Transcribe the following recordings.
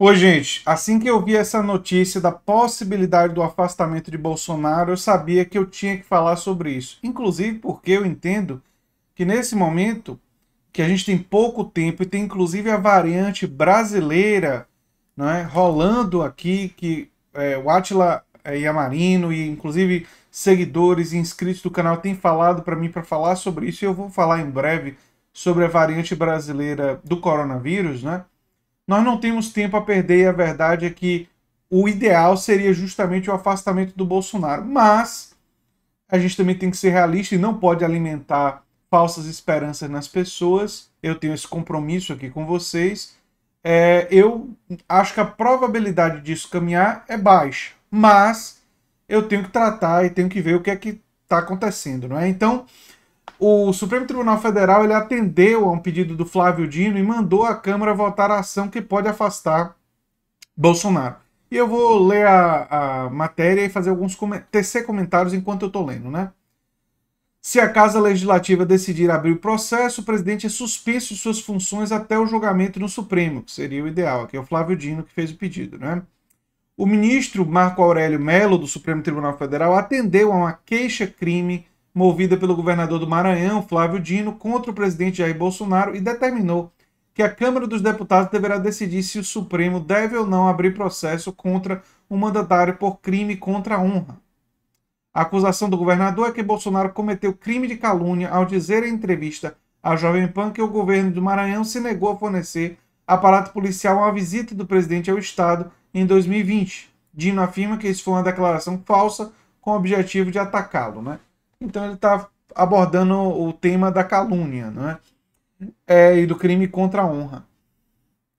Oi, gente. Assim que eu vi essa notícia da possibilidade do afastamento de Bolsonaro, eu sabia que eu tinha que falar sobre isso. Inclusive porque eu entendo que nesse momento, que a gente tem pouco tempo e tem inclusive a variante brasileira né, rolando aqui, que é, o Atila é, Yamarino e inclusive seguidores e inscritos do canal têm falado para mim para falar sobre isso e eu vou falar em breve sobre a variante brasileira do coronavírus, né? Nós não temos tempo a perder e a verdade é que o ideal seria justamente o afastamento do Bolsonaro. Mas a gente também tem que ser realista e não pode alimentar falsas esperanças nas pessoas. Eu tenho esse compromisso aqui com vocês. É, eu acho que a probabilidade disso caminhar é baixa, mas eu tenho que tratar e tenho que ver o que é que está acontecendo, não é? Então, o Supremo Tribunal Federal ele atendeu a um pedido do Flávio Dino e mandou a Câmara votar a ação que pode afastar Bolsonaro. E eu vou ler a, a matéria e fazer alguns tecer comentários enquanto eu estou lendo, né? Se a Casa Legislativa decidir abrir o processo, o presidente é suspenso de suas funções até o julgamento no Supremo, que seria o ideal. Aqui é o Flávio Dino que fez o pedido, né? O ministro Marco Aurélio Melo, do Supremo Tribunal Federal, atendeu a uma queixa-crime movida pelo governador do Maranhão, Flávio Dino, contra o presidente Jair Bolsonaro e determinou que a Câmara dos Deputados deverá decidir se o Supremo deve ou não abrir processo contra o um mandatário por crime contra a honra. A acusação do governador é que Bolsonaro cometeu crime de calúnia ao dizer em entrevista à Jovem Pan que o governo do Maranhão se negou a fornecer aparato policial à visita do presidente ao Estado em 2020. Dino afirma que isso foi uma declaração falsa com o objetivo de atacá-lo. Né? Então ele está abordando o tema da calúnia né? É, e do crime contra a honra.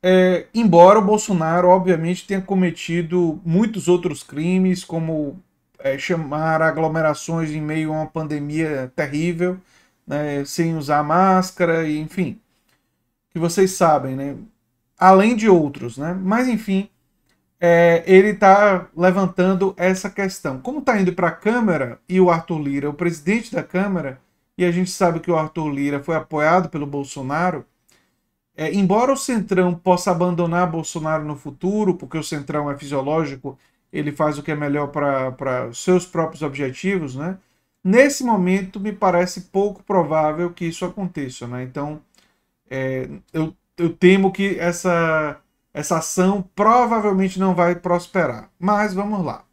É, embora o Bolsonaro, obviamente, tenha cometido muitos outros crimes, como é, chamar aglomerações em meio a uma pandemia terrível, né, sem usar máscara, e, enfim, que vocês sabem, né? além de outros. Né? Mas, enfim, é, ele está levantando essa questão. Como está indo para a Câmara e o Arthur Lira, o presidente da Câmara, e a gente sabe que o Arthur Lira foi apoiado pelo Bolsonaro, é, embora o Centrão possa abandonar Bolsonaro no futuro, porque o Centrão é fisiológico, ele faz o que é melhor para seus próprios objetivos, né? Nesse momento, me parece pouco provável que isso aconteça, né? Então, é, eu, eu temo que essa essa ação provavelmente não vai prosperar. Mas vamos lá.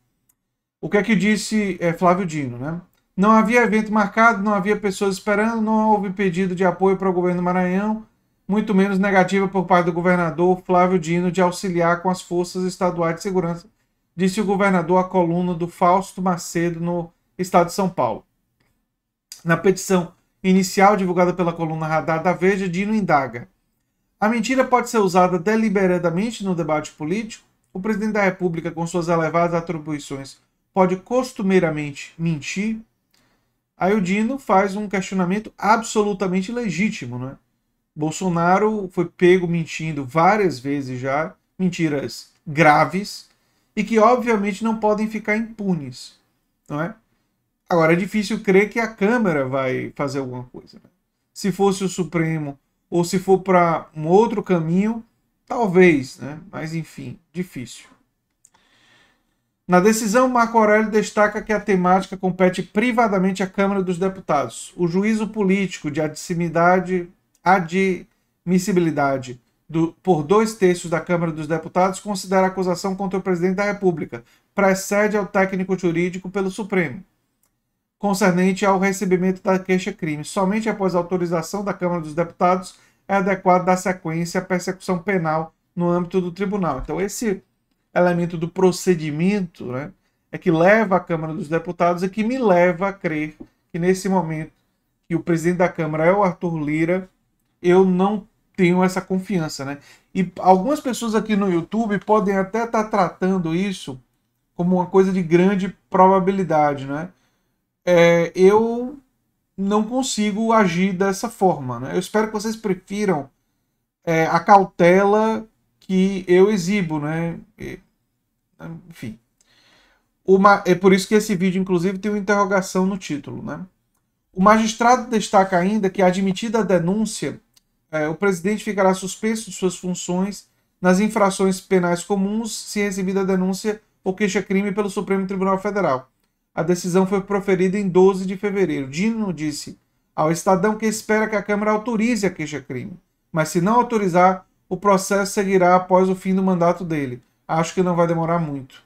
O que é que disse é, Flávio Dino, né? Não havia evento marcado, não havia pessoas esperando, não houve pedido de apoio para o governo do Maranhão, muito menos negativa por parte do governador Flávio Dino de auxiliar com as forças estaduais de segurança, disse o governador à coluna do Fausto Macedo no estado de São Paulo. Na petição inicial divulgada pela coluna Radar da Veja, Dino indaga: a mentira pode ser usada deliberadamente no debate político. O presidente da República, com suas elevadas atribuições, pode costumeiramente mentir. Aí o Dino faz um questionamento absolutamente legítimo, né? Bolsonaro foi pego mentindo várias vezes já, mentiras graves e que obviamente não podem ficar impunes, não é? Agora é difícil crer que a Câmara vai fazer alguma coisa. Né? Se fosse o Supremo ou se for para um outro caminho, talvez, né? mas enfim, difícil. Na decisão, Marco Aurélio destaca que a temática compete privadamente à Câmara dos Deputados. O juízo político de admissibilidade, do, por dois terços da Câmara dos Deputados considera a acusação contra o presidente da República, precede ao técnico jurídico pelo Supremo, concernente ao recebimento da queixa-crime, somente após autorização da Câmara dos Deputados é adequado dar sequência à persecução penal no âmbito do tribunal. Então, esse elemento do procedimento né, é que leva a Câmara dos Deputados e que me leva a crer que, nesse momento, que o presidente da Câmara é o Arthur Lira, eu não tenho essa confiança. Né? E algumas pessoas aqui no YouTube podem até estar tá tratando isso como uma coisa de grande probabilidade. Né? É, eu não consigo agir dessa forma. Né? Eu espero que vocês prefiram é, a cautela que eu exibo, né? E, enfim. Uma, é por isso que esse vídeo, inclusive, tem uma interrogação no título, né? O magistrado destaca ainda que, admitida a denúncia, é, o presidente ficará suspenso de suas funções nas infrações penais comuns se recebida é a denúncia ou queixa-crime pelo Supremo Tribunal Federal. A decisão foi proferida em 12 de fevereiro. Dino disse ao Estadão que espera que a Câmara autorize a queixa-crime, mas se não autorizar, o processo seguirá após o fim do mandato dele. Acho que não vai demorar muito.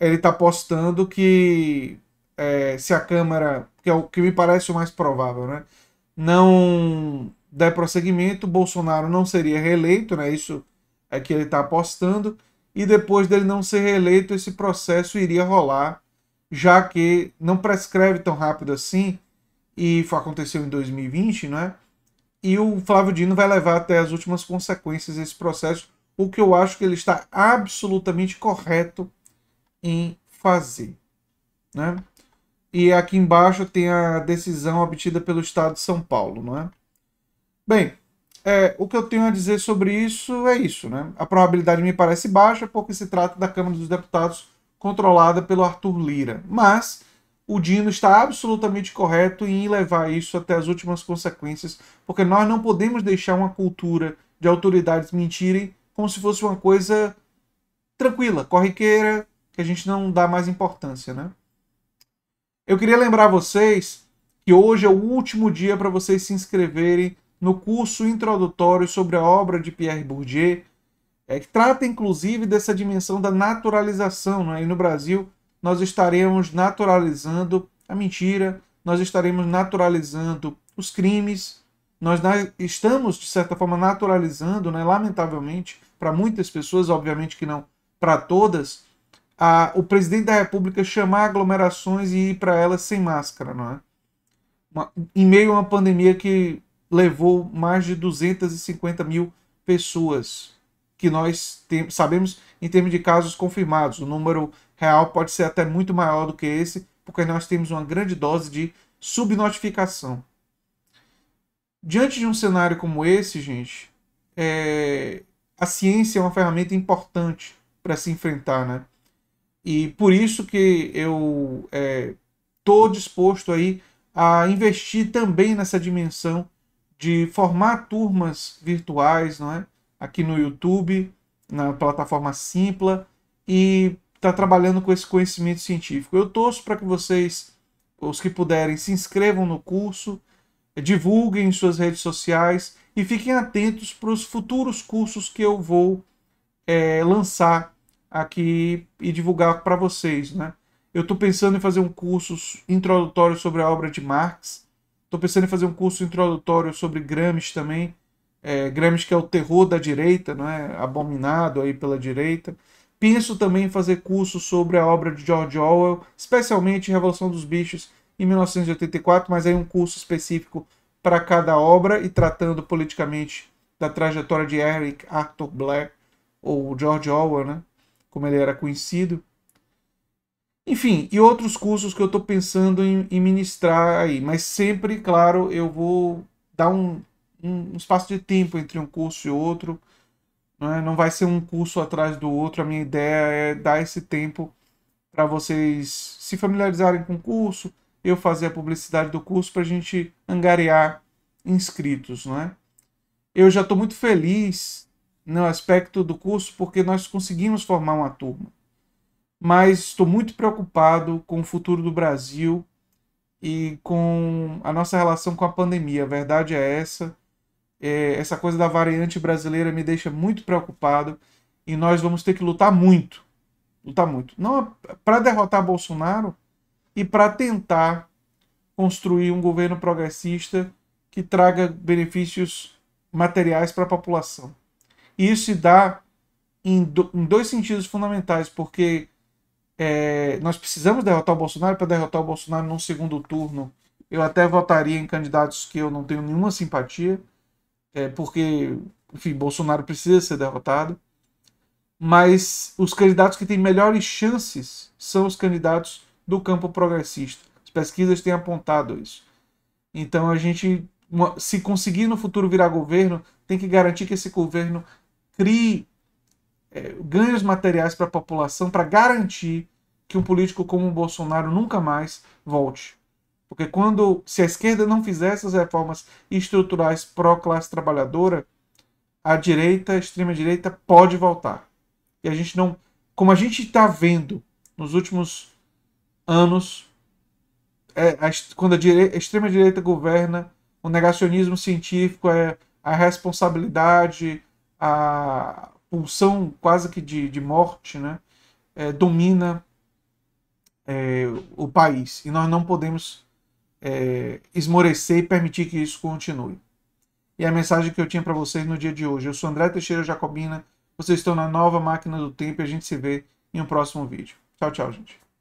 Ele está apostando que é, se a Câmara, que é o que me parece o mais provável, né, não der prosseguimento, Bolsonaro não seria reeleito, né? Isso é que ele está apostando. E depois dele não ser reeleito, esse processo iria rolar já que não prescreve tão rápido assim, e aconteceu em 2020, não é? E o Flávio Dino vai levar até as últimas consequências esse processo, o que eu acho que ele está absolutamente correto em fazer, né? E aqui embaixo tem a decisão obtida pelo Estado de São Paulo, não é? Bem, é, o que eu tenho a dizer sobre isso é isso, né? A probabilidade me parece baixa porque se trata da Câmara dos Deputados controlada pelo Arthur Lira. Mas o Dino está absolutamente correto em levar isso até as últimas consequências, porque nós não podemos deixar uma cultura de autoridades mentirem como se fosse uma coisa tranquila, corriqueira, que a gente não dá mais importância, né? Eu queria lembrar vocês que hoje é o último dia para vocês se inscreverem no curso introdutório sobre a obra de Pierre Bourdieu, é, que trata inclusive dessa dimensão da naturalização. Né? E no Brasil, nós estaremos naturalizando a mentira, nós estaremos naturalizando os crimes, nós estamos, de certa forma, naturalizando, né, lamentavelmente, para muitas pessoas, obviamente que não para todas, a, o presidente da República chamar aglomerações e ir para elas sem máscara, não é? Uma, em meio a uma pandemia que levou mais de 250 mil pessoas que nós sabemos em termos de casos confirmados. O número real pode ser até muito maior do que esse, porque nós temos uma grande dose de subnotificação. Diante de um cenário como esse, gente, é... a ciência é uma ferramenta importante para se enfrentar, né? E por isso que eu estou é, disposto aí a investir também nessa dimensão de formar turmas virtuais, não é? aqui no YouTube, na plataforma Simpla e está trabalhando com esse conhecimento científico. Eu torço para que vocês, os que puderem, se inscrevam no curso, divulguem em suas redes sociais e fiquem atentos para os futuros cursos que eu vou é, lançar aqui e divulgar para vocês, né? Eu estou pensando em fazer um curso introdutório sobre a obra de Marx. Estou pensando em fazer um curso introdutório sobre Gramsci também é, Gramsci que é o terror da direita, não é? abominado aí pela direita. Penso também em fazer curso sobre a obra de George Orwell, especialmente Revolução dos Bichos em 1984, mas aí um curso específico para cada obra e tratando politicamente da trajetória de Eric Arthur Blair ou George Orwell, né? como ele era conhecido. Enfim, e outros cursos que eu estou pensando em, em ministrar aí, mas sempre, claro, eu vou dar um um, espaço de tempo entre um curso e outro. Né? Não vai ser um curso atrás do outro. A minha ideia é dar esse tempo para vocês se familiarizarem com o curso, eu fazer a publicidade do curso para a gente angariar inscritos. Né? Eu já estou muito feliz no aspecto do curso porque nós conseguimos formar uma turma. Mas estou muito preocupado com o futuro do Brasil e com a nossa relação com a pandemia. A verdade é essa. É, essa coisa da variante brasileira me deixa muito preocupado e nós vamos ter que lutar muito. Lutar muito. Não é para derrotar Bolsonaro e para tentar construir um governo progressista que traga benefícios materiais para a população. E isso se dá em, do, em dois sentidos fundamentais, porque é, nós precisamos derrotar o Bolsonaro para derrotar o Bolsonaro num segundo turno. Eu até votaria em candidatos que eu não tenho nenhuma simpatia, é, porque, enfim, Bolsonaro precisa ser derrotado. Mas os candidatos que têm melhores chances são os candidatos do campo progressista. As pesquisas têm apontado isso. Então a gente, se conseguir no futuro virar governo, tem que garantir que esse governo crie é, ganhos materiais para a população para garantir que um político como o Bolsonaro nunca mais volte. Porque quando se a esquerda não fizer essas reformas estruturais pró-classe trabalhadora, a direita, a extrema direita, pode voltar. E a gente não. Como a gente está vendo nos últimos anos, é, a, quando a, direita, a extrema direita governa, o negacionismo científico é a responsabilidade, a pulsão quase que de, de morte, né? É, domina é, o país. E nós não podemos é, esmorecer e permitir que isso continue. E a mensagem que eu tinha para vocês no dia de hoje. Eu sou André Teixeira Jacobina, vocês estão na nova máquina do tempo e a gente se vê em um próximo vídeo. Tchau, tchau, gente.